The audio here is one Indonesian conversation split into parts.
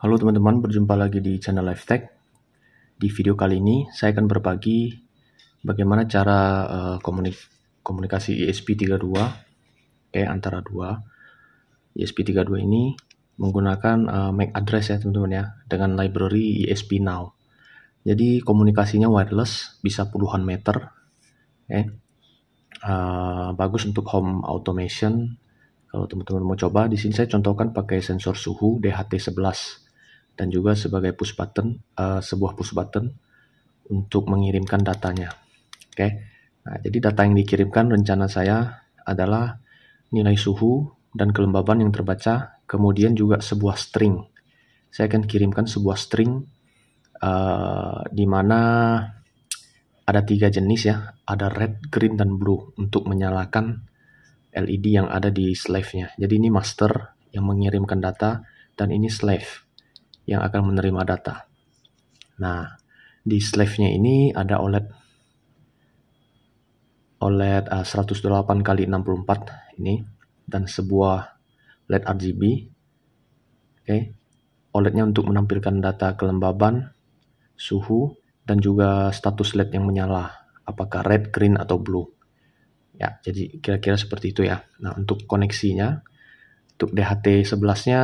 Halo teman-teman, berjumpa lagi di channel Lifetech. Di video kali ini, saya akan berbagi bagaimana cara uh, komunik komunikasi ESP32 eh, antara dua. ESP32 ini menggunakan uh, eh, MAC address ya teman-teman ya, dengan library ESP Now. Jadi komunikasinya wireless, bisa puluhan meter. eh Uh, bagus untuk home automation. Kalau teman-teman mau coba, di sini saya contohkan pakai sensor suhu DHT11 dan juga sebagai push button, uh, sebuah push button untuk mengirimkan datanya. Oke, okay. nah, jadi data yang dikirimkan rencana saya adalah nilai suhu dan kelembaban yang terbaca, kemudian juga sebuah string. Saya akan kirimkan sebuah string uh, di mana ada tiga jenis ya, ada red, green, dan blue untuk menyalakan LED yang ada di slave-nya. Jadi ini master yang mengirimkan data dan ini slave yang akan menerima data. Nah, di slave-nya ini ada OLED OLED uh, ah, 108 kali 64 ini dan sebuah LED RGB. Oke. Okay. OLED-nya untuk menampilkan data kelembaban, suhu, dan juga status LED yang menyala, apakah red, green, atau blue. Ya, jadi kira-kira seperti itu ya. Nah, untuk koneksinya, untuk DHT 11-nya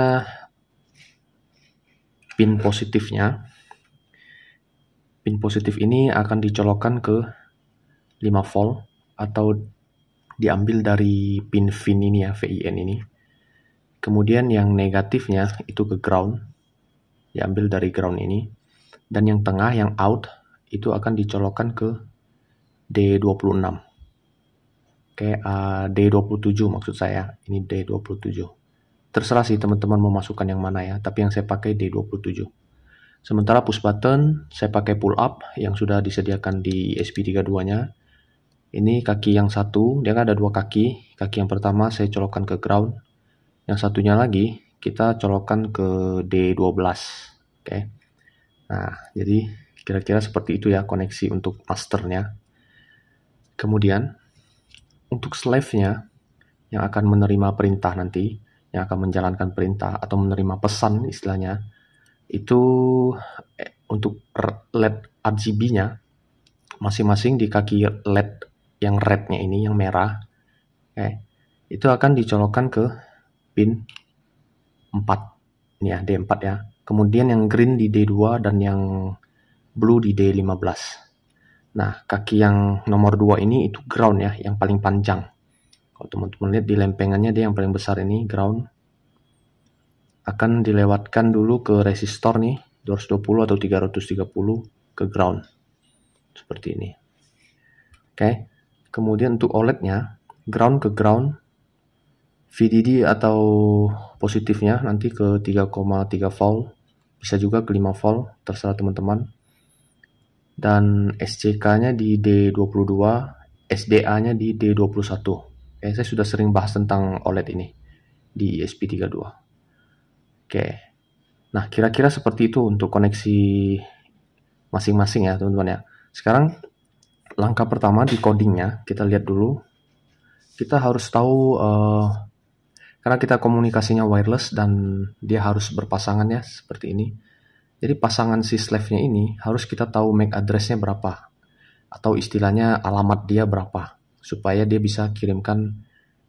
pin positifnya. Pin positif ini akan dicolokkan ke 5 volt atau diambil dari pin VIN ini ya, VIN ini. Kemudian yang negatifnya itu ke ground, diambil dari ground ini. Dan yang tengah, yang out, itu akan dicolokkan ke D26. Oke, ah, uh, D27 maksud saya, ini D27. Terserah sih teman-teman mau masukkan yang mana ya, tapi yang saya pakai D27. Sementara push button, saya pakai pull up yang sudah disediakan di SP32-nya. Ini kaki yang satu, dia kan ada dua kaki. Kaki yang pertama saya colokkan ke ground. Yang satunya lagi, kita colokkan ke D12. Oke. Okay. Nah, jadi kira-kira seperti itu ya koneksi untuk masternya. Kemudian, untuk slave-nya yang akan menerima perintah nanti, yang akan menjalankan perintah atau menerima pesan istilahnya itu eh, untuk LED RGB-nya masing-masing di kaki LED yang red-nya ini yang merah okay, eh, itu akan dicolokkan ke pin 4 ini ya D4 ya kemudian yang green di D2 dan yang blue di D15 nah kaki yang nomor 2 ini itu ground ya yang paling panjang kalau teman-teman lihat di lempengannya dia yang paling besar ini ground akan dilewatkan dulu ke resistor nih 220 atau 330 ke ground seperti ini oke okay. kemudian untuk OLEDnya ground ke ground VDD atau positifnya nanti ke 3,3 volt bisa juga ke 5 volt terserah teman-teman dan SCK nya di D22 SDA nya di D21 eh saya sudah sering bahas tentang OLED ini di ESP32. Oke. Nah, kira-kira seperti itu untuk koneksi masing-masing ya, teman-teman ya. Sekarang langkah pertama di codingnya, kita lihat dulu. Kita harus tahu uh, karena kita komunikasinya wireless dan dia harus berpasangan ya seperti ini. Jadi pasangan si slave-nya ini harus kita tahu MAC address-nya berapa atau istilahnya alamat dia berapa supaya dia bisa kirimkan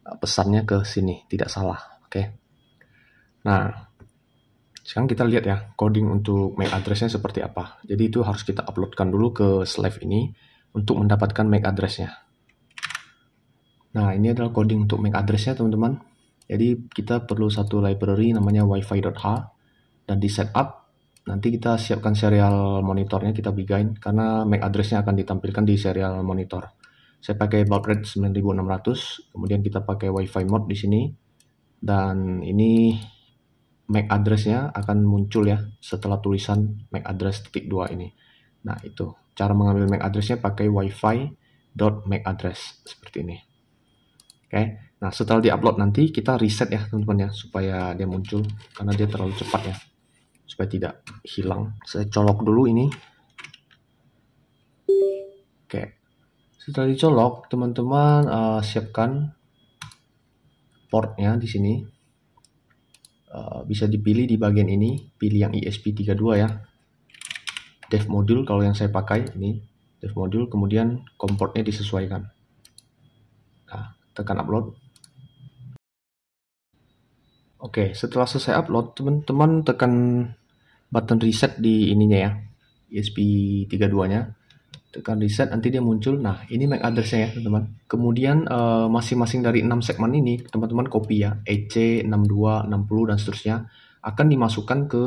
uh, pesannya ke sini, tidak salah, oke. Okay? Nah, sekarang kita lihat ya coding untuk MAC addressnya seperti apa. Jadi itu harus kita uploadkan dulu ke slave ini untuk mendapatkan MAC addressnya. Nah, ini adalah coding untuk MAC addressnya teman-teman. Jadi kita perlu satu library namanya wifi.h dan di setup nanti kita siapkan serial monitornya kita begin karena MAC addressnya akan ditampilkan di serial monitor. Saya pakai baud rate 9600, kemudian kita pakai wifi mode di sini. Dan ini MAC addressnya akan muncul ya setelah tulisan MAC address titik dua ini. Nah, itu. Cara mengambil MAC addressnya pakai wifi dot mac address seperti ini. Oke. Okay. Nah, setelah di upload nanti kita reset ya, teman-teman ya, supaya dia muncul karena dia terlalu cepat ya. Supaya tidak hilang. Saya colok dulu ini. Oke. Okay setelah dicolok teman-teman uh, siapkan portnya di sini uh, bisa dipilih di bagian ini pilih yang ISP32 ya dev module kalau yang saya pakai ini dev module kemudian komportnya disesuaikan nah, tekan upload Oke, setelah selesai upload, teman-teman tekan button reset di ininya ya, isp 32 nya tekan reset nanti dia muncul nah ini MAC addressnya ya teman-teman kemudian eh, masing-masing uh, dari 6 segmen ini teman-teman copy ya EC 62 60 dan seterusnya akan dimasukkan ke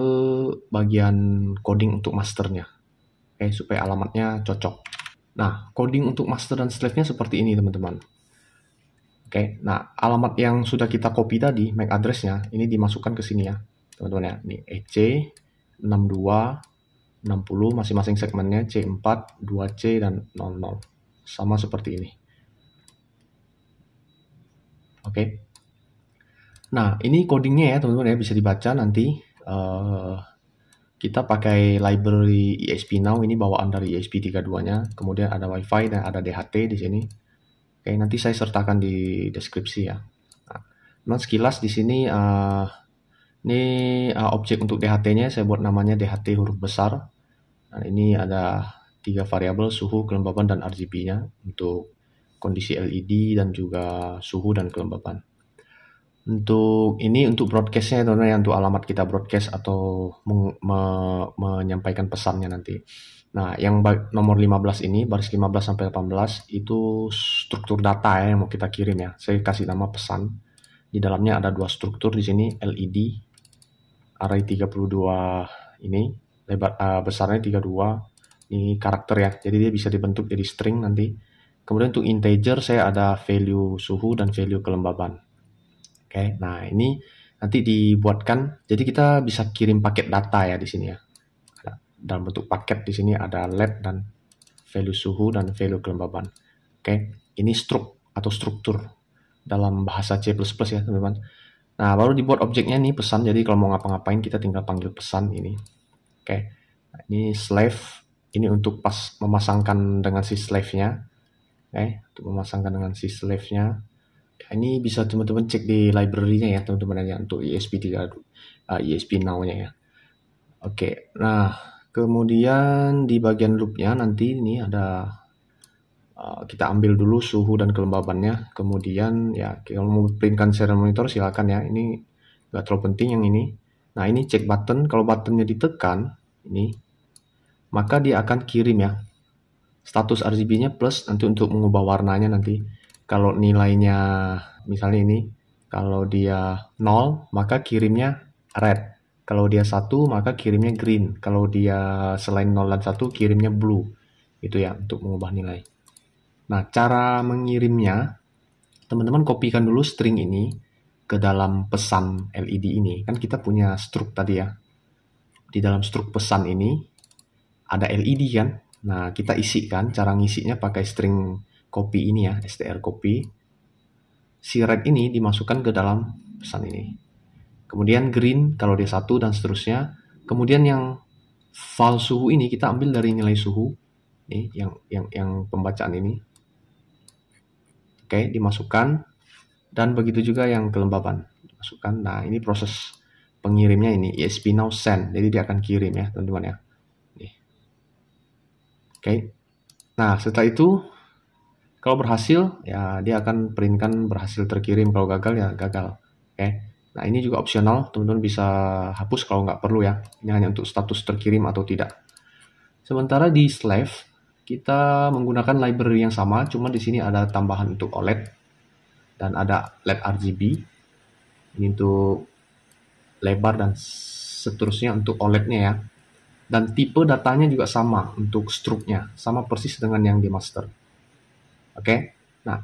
bagian coding untuk masternya oke eh, okay, supaya alamatnya cocok nah coding untuk master dan slave-nya seperti ini teman-teman Oke, okay, nah alamat yang sudah kita copy tadi, MAC address-nya, ini dimasukkan ke sini ya, teman-teman ya. Ini EC 62 60 masing-masing segmennya C4, 2C, dan 00. Sama seperti ini. Oke. Okay. Nah, ini codingnya ya teman-teman ya, bisa dibaca nanti. Uh, kita pakai library ESP Now, ini bawaan dari ESP 32-nya. Kemudian ada WiFi dan ada DHT di sini. Oke, okay, nanti saya sertakan di deskripsi ya. Nah, sekilas di sini, uh, ini uh, objek untuk DHT-nya, saya buat namanya DHT huruf besar. Nah, ini ada tiga variabel suhu, kelembaban dan RGB-nya untuk kondisi LED dan juga suhu dan kelembaban Untuk ini untuk broadcastnya teman-teman untuk alamat kita broadcast atau meng, me, menyampaikan pesannya nanti. Nah, yang nomor 15 ini baris 15 sampai 18 itu struktur data ya, yang mau kita kirim ya. Saya kasih nama pesan. Di dalamnya ada dua struktur di sini LED array 32 ini lebar uh, besarnya 32 ini karakter ya jadi dia bisa dibentuk jadi string nanti kemudian untuk integer saya ada value suhu dan value kelembaban oke okay, nah ini nanti dibuatkan jadi kita bisa kirim paket data ya di sini ya dalam bentuk paket di sini ada lab dan value suhu dan value kelembaban oke okay, ini struk atau struktur dalam bahasa C++ ya teman-teman nah baru dibuat objeknya nih pesan jadi kalau mau ngapa-ngapain kita tinggal panggil pesan ini Oke. okay. ini slave ini untuk pas memasangkan dengan si slave-nya. Oke, untuk memasangkan dengan si slave-nya. Ini bisa teman-teman cek di library-nya ya, teman-teman ya, untuk ESP3 uh, eh, ESP now-nya ya. Oke. Nah, kemudian di bagian loop-nya nanti ini ada eh, kita ambil dulu suhu dan kelembabannya. Kemudian ya kalau mau printkan serial monitor silakan ya. Ini nggak terlalu penting yang ini. Nah, ini cek button kalau buttonnya ditekan ini maka dia akan kirim ya status RGB-nya plus nanti untuk mengubah warnanya nanti kalau nilainya misalnya ini kalau dia 0 maka kirimnya red kalau dia satu maka kirimnya green kalau dia selain 0 dan 1 kirimnya blue itu ya untuk mengubah nilai nah cara mengirimnya teman-teman kopikan dulu string ini ke dalam pesan LED ini kan kita punya struk tadi ya di dalam struk pesan ini ada LED kan. Nah, kita isikan Cara ngisinya pakai string copy ini ya, str copy. Si red ini dimasukkan ke dalam pesan ini. Kemudian green kalau dia satu dan seterusnya. Kemudian yang file suhu ini kita ambil dari nilai suhu nih yang yang yang pembacaan ini. Oke, dimasukkan dan begitu juga yang kelembaban masukkan, Nah, ini proses pengirimnya ini ESP ya, now send. Jadi dia akan kirim ya teman-teman ya. Oke. Okay. Nah setelah itu kalau berhasil ya dia akan printkan berhasil terkirim. Kalau gagal ya gagal. Oke. Okay. Nah ini juga opsional teman-teman bisa hapus kalau nggak perlu ya. Ini hanya untuk status terkirim atau tidak. Sementara di slave kita menggunakan library yang sama, cuma di sini ada tambahan untuk OLED dan ada LED RGB. Ini untuk lebar dan seterusnya untuk OLED-nya ya. Dan tipe datanya juga sama untuk struknya sama persis dengan yang di master. Oke, okay? nah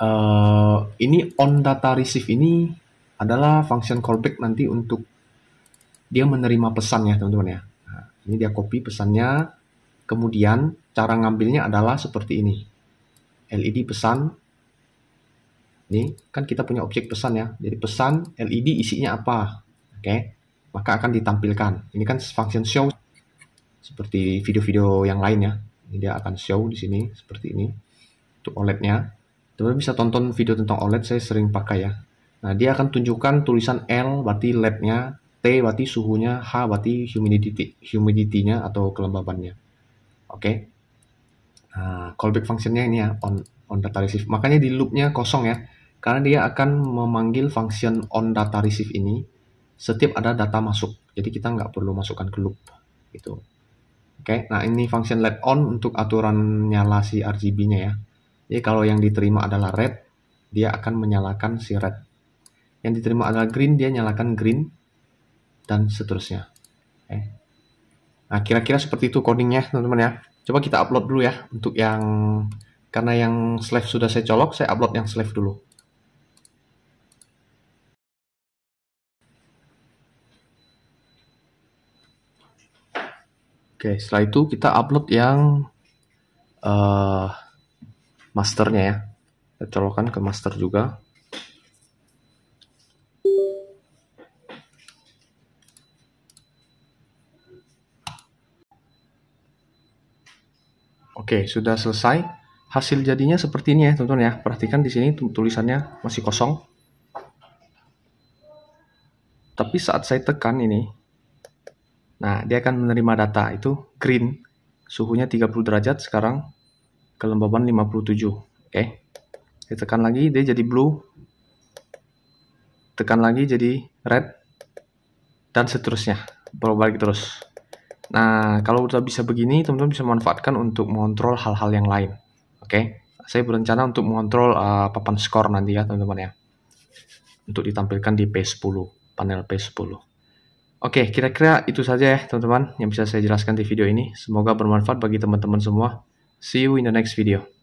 uh, ini on data receive ini adalah function callback nanti untuk dia menerima pesan ya teman-teman ya. Nah, ini dia copy pesannya, kemudian cara ngambilnya adalah seperti ini. LED pesan ini kan kita punya objek pesan ya. Jadi pesan LED isinya apa. Oke. Okay? Maka akan ditampilkan. Ini kan function show seperti video-video yang lain ya. Ini dia akan show di sini seperti ini. Untuk OLED-nya. teman bisa tonton video tentang OLED saya sering pakai ya. Nah, dia akan tunjukkan tulisan L berarti led nya T berarti suhunya, H berarti humidity humidity-nya atau kelembabannya. Oke. Okay? Nah, callback function-nya ini ya on on data receive. Makanya di loop-nya kosong ya karena dia akan memanggil function on data receive ini setiap ada data masuk. Jadi kita nggak perlu masukkan ke loop gitu. Oke, okay, nah ini function let on untuk aturan nyala si RGB-nya ya. Jadi kalau yang diterima adalah red, dia akan menyalakan si red. Yang diterima adalah green, dia nyalakan green dan seterusnya. Oke. Okay. Nah, kira-kira seperti itu codingnya, teman-teman ya. Coba kita upload dulu ya untuk yang karena yang slave sudah saya colok, saya upload yang slave dulu. Oke, setelah itu kita upload yang uh, masternya ya. Kita colokan ke master juga. Oke, sudah selesai. Hasil jadinya seperti ini ya, teman-teman ya. Perhatikan di sini tulisannya masih kosong. Tapi saat saya tekan ini, Nah, dia akan menerima data itu green, suhunya 30 derajat, sekarang kelembaban 57. Oke. Okay. Kita tekan lagi, dia jadi blue. Tekan lagi jadi red. Dan seterusnya. berbalik terus. Nah, kalau sudah bisa begini, teman-teman bisa manfaatkan untuk mengontrol hal-hal yang lain. Oke. Okay. Saya berencana untuk mengontrol uh, papan skor nanti ya, teman-teman ya. Untuk ditampilkan di P10, panel P10. Oke, kira-kira itu saja ya teman-teman yang bisa saya jelaskan di video ini. Semoga bermanfaat bagi teman-teman semua. See you in the next video.